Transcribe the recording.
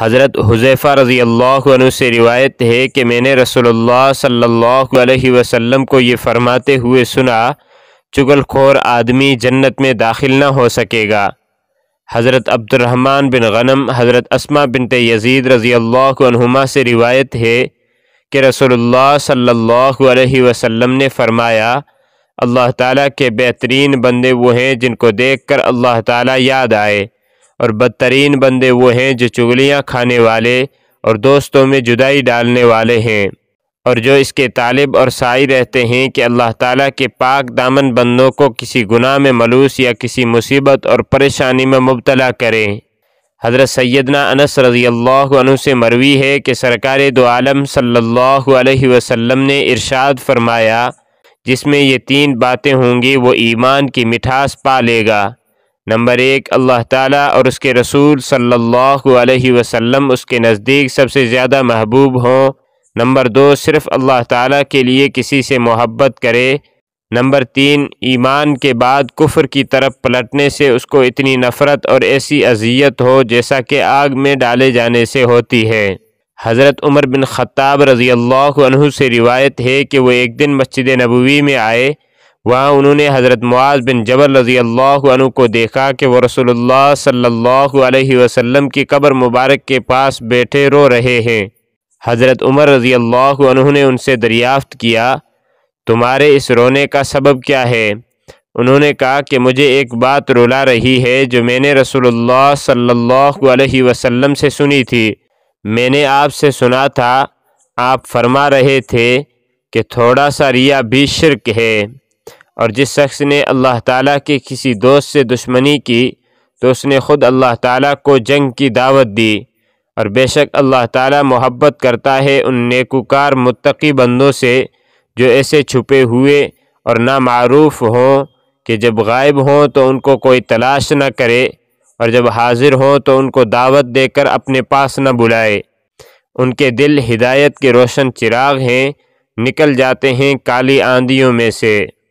हज़रत हुजैफ़ा रज़ी अल्लाह से रिवायत है कि मैंने रसोल्ला सल्लल्लाहु अलैहि वसल्लम को ये फ़रमाते हुए सुना चुगलखोर आदमी जन्नत में दाखिल ना हो सकेगा हज़रत अब्दुलरहमान बिन गनम हज़रत असमा बिन यज़ीद रज़ी अल्लाह से रिवायत है कि रसोल्ला सल्लल्लाहु अलैहि वसल्लम ने फ़रमाया अल्लाह ताला के बेहतरीन बंदे वो हैं जिनको देख कर अल्लाह ताला याद आए और बदतरीन बंदे वो हैं जो चुगलियाँ खाने वाले और दोस्तों में जुदाई डालने वाले हैं और जो इसके तालिब और साई रहते हैं कि अल्लाह ताला के पाक दामन बंदों को किसी गुनाह में मलूस या किसी मुसीबत और परेशानी में मुबतला करें हज़रत सैदना अनस रज़ी अल्लाह से मरवी है कि सरकार दो आलम सल्लल्लाहु अलैहि वसल्लम ने इरशाद फरमाया जिसमें ये तीन बातें होंगी वो ईमान की मिठास पा लेगा नंबर एक अल्लाह ताला और उसके रसूल सल्लल्लाहु अलैहि वसल्लम उसके नज़दीक सबसे ज़्यादा महबूब हों नंबर दो सिर्फ़ अल्लाह ताला के लिए किसी से मोहब्बत करे नंबर तीन ईमान के बाद कुफर की तरफ पलटने से उसको इतनी नफ़रत और ऐसी अजियत हो जैसा कि आग में डाले जाने से होती है हज़रत उमर बिन ख़त्ताब रज़ी अल्लाह से रिवायत है कि वह एक दिन मस्जिद नबवी में आए वहाँ उन्होंने हज़रत मुआज़ बिन जबर रज़ी अल्लाह को देखा कि वह रसोल्ला सल्लल्लाहु की कब्र मुबारक के पास बैठे रो रहे हैं हज़रत उमर रज़ी अल्लाह ने उनसे दरियाफ़त किया तुम्हारे इस रोने का सबब क्या है उन्होंने कहा कि मुझे एक बात रुला रही है जो मैंने रसोल्ला सल्ला वसम से सुनी थी मैंने आपसे सुना था आप फरमा रहे थे कि थोड़ा सा रिया भी शिरक है और जिस शख्स ने अल्लाह ताला के किसी दोस्त से दुश्मनी की तो उसने ख़ुद अल्लाह ताला को जंग की दावत दी और बेशक अल्लाह ताला मोहब्बत करता है उन नेकुकार मुत्तकी बंदों से जो ऐसे छुपे हुए और नामूफ हों कि जब गायब हों तो उनको कोई तलाश न करे और जब हाजिर हों तो उनको दावत देकर अपने पास न बुलाए उनके दिल हिदायत के रोशन चिराग हैं निकल जाते हैं काली आंधियों में से